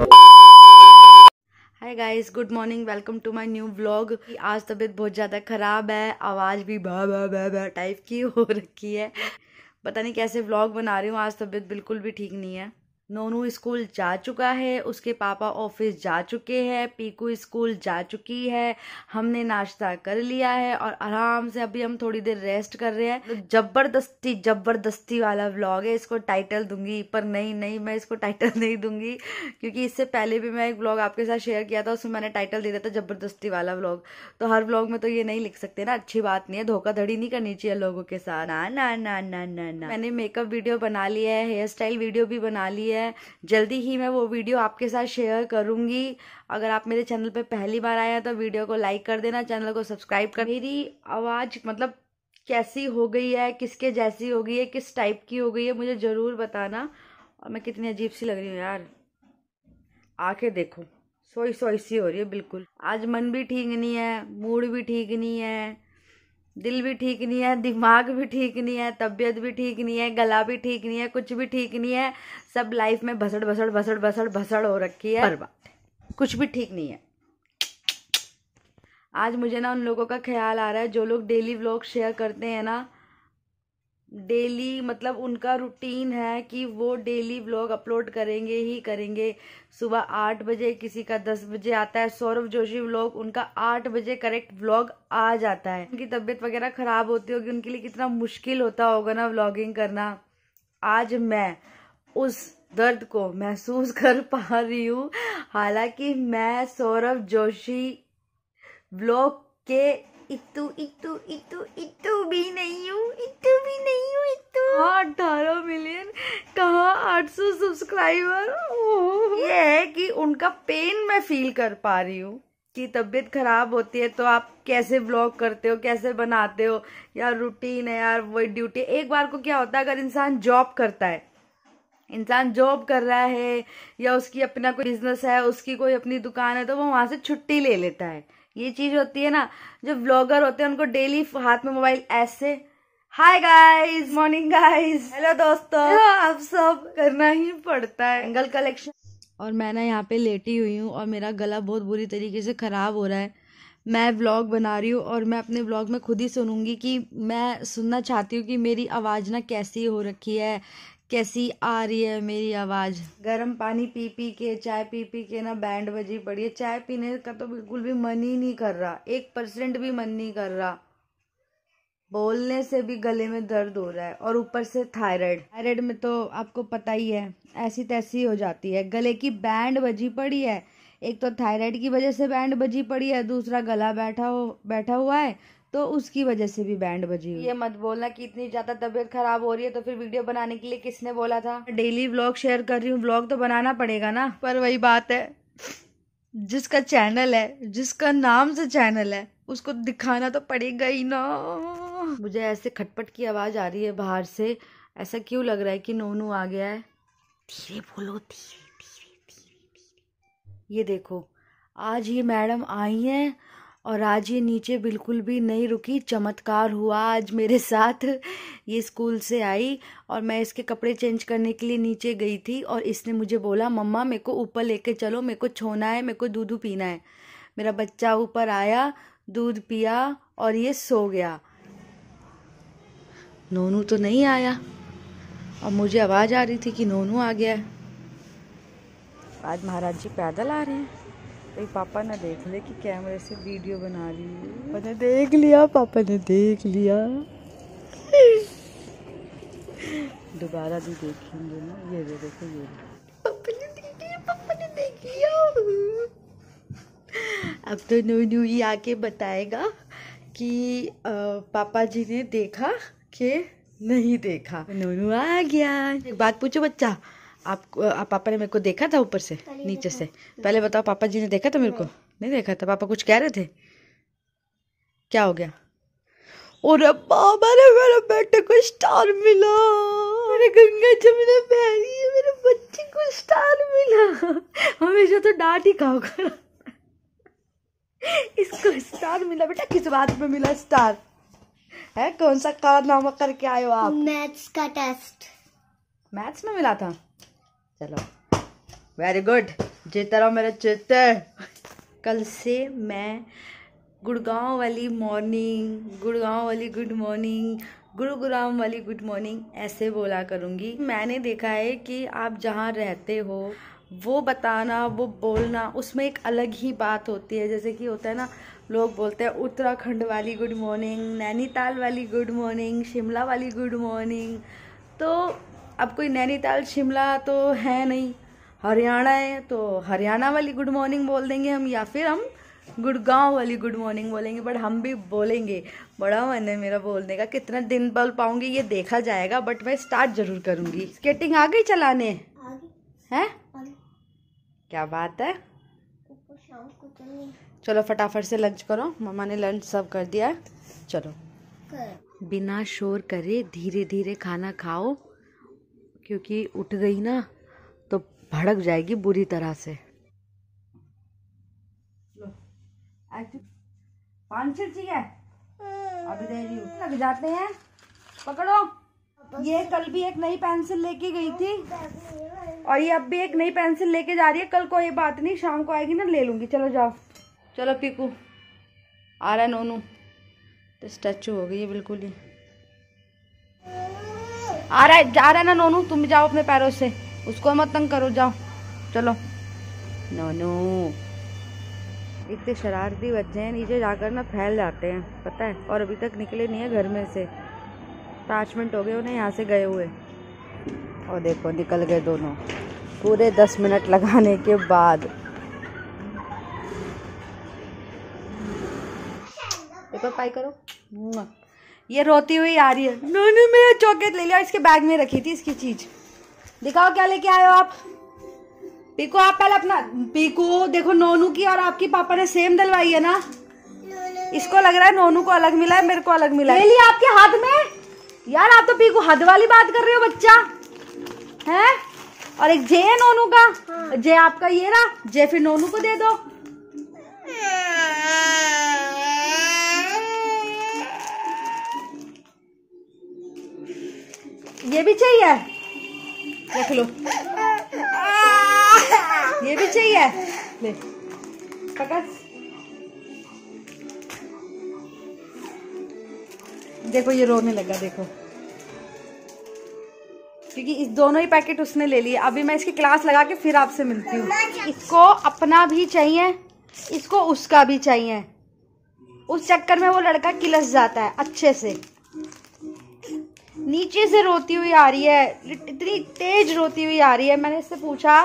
Hi guys good morning welcome to my new vlog आज तबीयत बहुत ज़्यादा ख़राब है आवाज़ भी भा भा भा भा टाइप की हो रखी है पता नहीं कैसे व्लॉग बना रही हूँ आज तबीयत बिल्कुल भी ठीक नहीं है नोनू स्कूल जा चुका है उसके पापा ऑफिस जा चुके हैं पीकू स्कूल जा चुकी है हमने नाश्ता कर लिया है और आराम से अभी हम थोड़ी देर रेस्ट कर रहे हैं तो जबरदस्ती जबरदस्ती वाला व्लॉग है इसको टाइटल दूंगी पर नहीं नहीं मैं इसको टाइटल नहीं दूंगी क्योंकि इससे पहले भी मैं एक ब्लॉग आपके साथ शेयर किया था उसमें मैंने टाइटल दे दिया था जबरदस्ती वाला ब्लॉग तो हर ब्लॉग में तो ये नहीं लिख सकते ना अच्छी बात नहीं है धोखाधड़ी नहीं करनी चाहिए लोगों के साथ ना ना ना ना ना ना मैंने मेकअप वीडियो बना लिया है हेयर स्टाइल वीडियो भी बना ली है हैं जल्दी ही मैं वो वीडियो आपके साथ शेयर करूंगी अगर आप मेरे चैनल पे पहली बार आए हैं तो वीडियो को लाइक कर देना चैनल को सब्सक्राइब कर मेरी आवाज़ मतलब कैसी हो गई है किसके जैसी हो गई है किस टाइप की हो गई है मुझे ज़रूर बताना और मैं कितनी अजीब सी लग रही हूँ यार आके देखो सोई सोई सी हो रही है बिल्कुल आज मन भी ठीक नहीं है मूड भी ठीक नहीं है दिल भी ठीक नहीं है दिमाग भी ठीक नहीं है तबीयत भी ठीक नहीं है गला भी ठीक नहीं है कुछ भी ठीक नहीं है सब लाइफ में भसड़ भसड़ भसड़ भसड़ भसड़ हो रखी है कुछ भी ठीक नहीं है आज मुझे ना उन लोगों का ख्याल आ रहा है जो लोग डेली व्लॉग शेयर करते हैं ना डेली मतलब उनका रूटीन है कि वो डेली व्लॉग अपलोड करेंगे ही करेंगे सुबह आठ बजे किसी का दस बजे आता है सौरभ जोशी व्लॉग उनका आठ बजे करेक्ट व्लॉग आ जाता है उनकी तबीयत वगैरह ख़राब होती होगी उनके लिए कितना मुश्किल होता होगा ना व्लॉगिंग करना आज मैं उस दर्द को महसूस कर पा रही हूँ हालांकि मैं सौरभ जोशी ब्लॉग के इतू इतू इतू इतू भी नहीं हूँ इतू भी नहीं हूँ इतू अठारह मिलियन कहाँ आठ सौ सब्सक्राइबर ये है कि उनका पेन मैं फील कर पा रही हूँ कि तबीयत खराब होती है तो आप कैसे ब्लॉग करते हो कैसे बनाते हो यार रूटीन है यार वही ड्यूटी एक बार को क्या होता है अगर इंसान जॉब करता है इंसान जॉब कर रहा है या उसकी अपना कोई बिजनेस है उसकी कोई अपनी दुकान है तो वो वहाँ से छुट्टी ले लेता है ये चीज होती है ना जो ब्लॉगर होते हैं उनको डेली हाथ में मोबाइल ऐसे hi guys morning guys hello दोस्तों आप सब करना ही पड़ता है एंगल कलेक्शन और मैं ना यहाँ पे लेटी हुई हूँ और मेरा गला बहुत बुरी तरीके से ख़राब हो रहा है मैं व्लॉग बना रही हूँ और मैं अपने व्लॉग में खुद ही सुनूंगी कि मैं सुनना चाहती हूँ कि मेरी आवाज़ ना कैसी हो रखी है कैसी आ रही है मेरी आवाज़ गर्म पानी पी पी के चाय पी पी के ना बैंड बजी पड़ी है चाय पीने का तो बिल्कुल भी मन ही नहीं कर रहा एक परसेंट भी मन नहीं कर रहा बोलने से भी गले में दर्द हो रहा है और ऊपर से थायराइड थायराइड में तो आपको पता ही है ऐसी तैसी हो जाती है गले की बैंड बजी पड़ी है एक तो थायराइड की वजह से बैंड बजी पड़ी है दूसरा गला बैठा हो बैठा हुआ है तो उसकी वजह से भी बैंड बजी हुई ये मत बोलना कि इतनी ज़्यादा तबीयत खराब हो रही है तो फिर वीडियो बनाने के लिए किसने बोला था डेली व्लॉग शेयर कर रही हूँ व्लॉग तो बनाना पड़ेगा ना पर वही बात है जिसका चैनल है जिसका नाम से चैनल है उसको दिखाना तो पड़ेगा ही ना मुझे ऐसे खटपट की आवाज़ आ रही है बाहर से ऐसा क्यों लग रहा है कि नोनू आ गया है धीरे बोलो धीरे ये देखो आज ये मैडम आई हैं और आज ये नीचे बिल्कुल भी नहीं रुकी चमत्कार हुआ आज मेरे साथ ये स्कूल से आई और मैं इसके कपड़े चेंज करने के लिए नीचे गई थी और इसने मुझे बोला मम्मा मेरे को ऊपर लेके चलो मेरे को छोना है मेरे को दूध पीना है मेरा बच्चा ऊपर आया दूध पिया और ये सो गया नोनू तो नहीं आया और मुझे आवाज़ आ रही थी कि नोनू आ गया है आज महाराज जी पैदल आ रहे हैं तो पापा ने देख ले कि कैमरे से वीडियो बना रही है पापा ने देख लिया पापा ने देख लिया दोबारा भी देखेंगे ना ये दे देखो ये पापा ने देख लिया पापा ने देख लिया अब तो नू नू ही आके बताएगा कि आ, पापा जी ने देखा कि नहीं देखा नूनू आ गया एक बात पूछो बच्चा आप, आप पापा ने मेरे को देखा था ऊपर से नीचे से पहले बताओ पापा जी ने देखा था मेरे को नहीं देखा था पापा कुछ कह रहे थे क्या हो गया और बाबा ने मेरे बेटे को स्टार मिला मेरे गंगा जमुना बहरी मेरे बच्चे को स्टार मिला हमेशा तो डांट ही कर इसको स्टार मिला बेटा किस बात में मिला स्टार है कौन सा कारनामा करके आए हो आप मैथ्स का टेस्ट मैथ्स में मिला था चलो वेरी गुड जीते रहो मेरे चेते कल से मैं गुड़गांव वाली मॉर्निंग गुड़गांव वाली गुड मॉर्निंग गुरुग्राम वाली गुड मॉर्निंग ऐसे बोला करूँगी मैंने देखा है कि आप जहाँ रहते हो वो बताना वो बोलना उसमें एक अलग ही बात होती है जैसे कि होता है ना लोग बोलते हैं उत्तराखंड वाली गुड मॉर्निंग नैनीताल वाली गुड मॉर्निंग शिमला वाली गुड मॉर्निंग तो अब कोई नैनीताल शिमला तो है नहीं हरियाणा है तो हरियाणा वाली गुड मॉर्निंग बोल देंगे हम या फिर हम गुड़गांव वाली गुड मॉर्निंग बोलेंगे बट हम भी बोलेंगे बड़ा मन है मेरा बोलने का कितना दिन बोल पाऊंगी ये देखा जाएगा बट मैं स्टार्ट जरूर करूंगी स्केटिंग आ गई चलाने है क्या बात है चलो फटाफट से लंच करो मम्मा ने लंच सर्व कर दिया चलो बिना शोर करे धीरे धीरे खाना खाओ क्योंकि उठ गई ना तो भड़क जाएगी बुरी तरह से ठीक है अभी दे रही लग जाते हैं पकड़ो ये कल भी एक नई पेंसिल लेके गई थी और ये अब भी एक नई पेंसिल लेके जा रही है कल कोई बात नहीं शाम को आएगी ना ले लूंगी चलो जाओ चलो पीकू आ रहा है नोनू तो स्टैचू हो गई है बिल्कुल ही आ रहा है जा रहा है ना नोनू तुम जाओ अपने पैरों से उसको मत तंग करो जाओ चलो नोनू इतने तो शरारती बच्चे हैं नीचे जाकर ना फैल जाते हैं पता है और अभी तक निकले नहीं है घर में से पाँच मिनट हो गए उन्हें यहाँ से गए हुए और देखो निकल गए दोनों पूरे दस मिनट लगाने के बाद पेपर पाई करो ये रोती हुई आ रही है मैंने मेरा चॉकलेट ले लिया इसके बैग में रखी थी इसकी चीज दिखाओ क्या लेके आए हो आप पीकू आप पहले अपना पीकू देखो नोनू की और आपकी पापा ने सेम डलवाई है ना इसको लग रहा है नोनू को अलग मिला है मेरे को अलग मिला है ले लिया आपके हाथ में यार आप तो पीकू हद वाली बात कर रहे हो बच्चा है और एक जे है नोनू का हाँ। जे आपका ये रहा जे फिर नोनू को दे दो ये भी चाहिए देख लो ये भी चाहिए ले पकड़ देखो ये रोने लगा देखो क्योंकि इस दोनों ही पैकेट उसने ले लिए अभी मैं इसकी क्लास लगा के फिर आपसे मिलती हूँ इसको अपना भी चाहिए इसको उसका भी चाहिए उस चक्कर में वो लड़का किलस जाता है अच्छे से नीचे से रोती हुई आ रही है इतनी तेज रोती हुई आ रही है मैंने इससे पूछा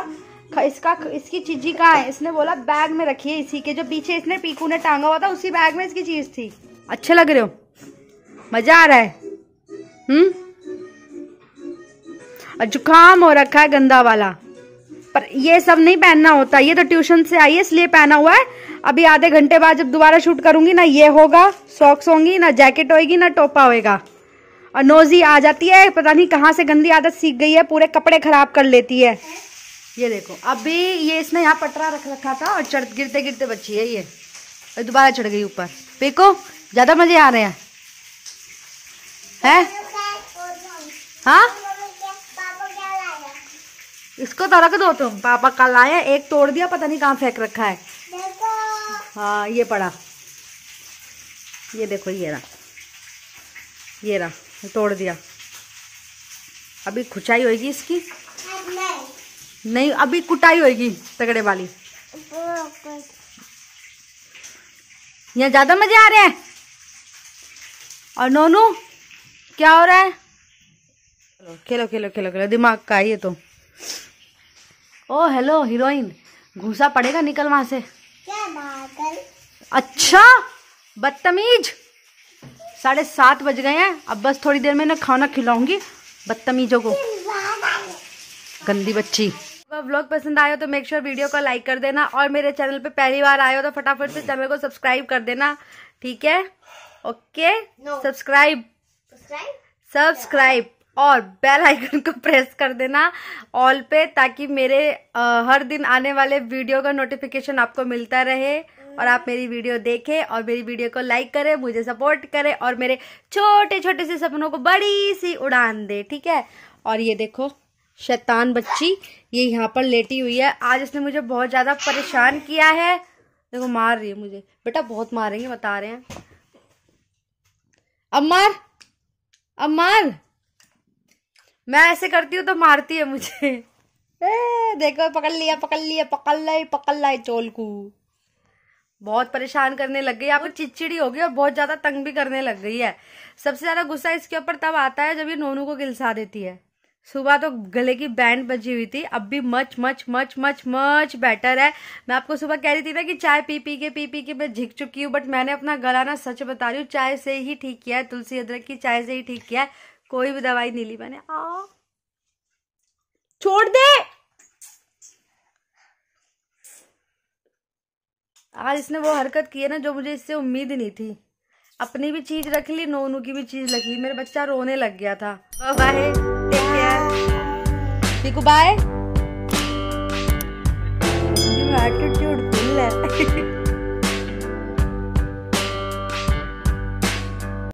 इसका इसकी चीजी कहाँ है इसने बोला बैग में रखी है इसी के जो पीछे इसने पीकू ने टांगा हुआ था उसी बैग में इसकी चीज थी अच्छे लग रहे हो मजा आ रहा है हम्म जुकाम हो रखा है गंदा वाला पर ये सब नहीं पहनना होता ये तो ट्यूशन से आई है इसलिए पहना हुआ है अभी आधे घंटे बाद जब दोबारा शूट करूंगी ना ये होगा सॉक्स होंगी ना जैकेट होगी ना टोपा होएगा और नोजी आ जाती है पता नहीं कहाँ से गंदी आदत सीख गई है पूरे कपड़े खराब कर लेती है ये देखो अभी ये इसने यहाँ पटरा रख रखा था और चढ़ गिरते गिरते बची है ये और दोबारा चढ़ गई ऊपर पेको ज़्यादा मज़े आ रहे हैं है हाँ इसको तो रख दो तुम पापा कल आए एक तोड़ दिया पता नहीं कहाँ फेंक रखा है हाँ ये पड़ा ये देखो ये रहा ये रहा तोड़ दिया अभी खुचाई होगी इसकी नहीं।, नहीं अभी कुटाई होगी तगड़े वाली यहाँ ज़्यादा मज़े आ रहे हैं और नोनू क्या हो रहा है खेलो खेलो खेलो खेलो दिमाग का ये तो ओ हेलो हीरोइन घूसा पड़ेगा निकल वहां से क्या अच्छा बदतमीज साढ़े सात बज गए हैं अब बस थोड़ी देर में ना खाना खिलाऊंगी बदतमीजों को गंदी बच्ची अगर व्लॉग पसंद आया तो मेक श्योर sure वीडियो को लाइक कर देना और मेरे चैनल पे पहली बार आए हो तो फटाफट से चैनल को सब्सक्राइब कर देना ठीक है ओके सब्सक्राइब सब्सक्राइब और बेल आइकन को प्रेस कर देना ऑल पे ताकि मेरे आ, हर दिन आने वाले वीडियो का नोटिफिकेशन आपको मिलता रहे और आप मेरी वीडियो देखें और मेरी वीडियो को लाइक करें मुझे सपोर्ट करें और मेरे छोटे छोटे से सपनों को बड़ी सी उड़ान दे ठीक है और ये देखो शैतान बच्ची ये यहाँ पर लेटी हुई है आज इसने मुझे बहुत ज़्यादा परेशान किया है देखो मार रही है मुझे बेटा बहुत मारेंगे बता रहे हैं अब मार अब मार मैं ऐसे करती हूँ तो मारती है मुझे ए, देखो पकड़ लिया पकड़ लिया पकड़ लाई पकड़ लाई चोल को बहुत परेशान करने लग गई आपको चिड़चिड़ी हो गई और बहुत ज्यादा तंग भी करने लग गई है सबसे ज्यादा गुस्सा इसके ऊपर तब आता है जब ये नोनू को गिलसा देती है सुबह तो गले की बैंड बजी हुई थी अब भी much much much much much better है मैं आपको सुबह कह रही थी ना कि चाय पी पी के पी पी के मैं झिक चुकी हूँ बट मैंने अपना गला ना सच बता रही हूँ चाय से ही ठीक किया है तुलसी अदरक की चाय से ही ठीक किया है कोई भी दवाई नहीं ली मैंने आ छोड़ दे आज इसने वो हरकत की है ना जो मुझे इससे उम्मीद नहीं थी अपनी भी चीज रख ली नोनू की भी चीज रख ली मेरा बच्चा रोने लग गया था bye take care bye attitude full है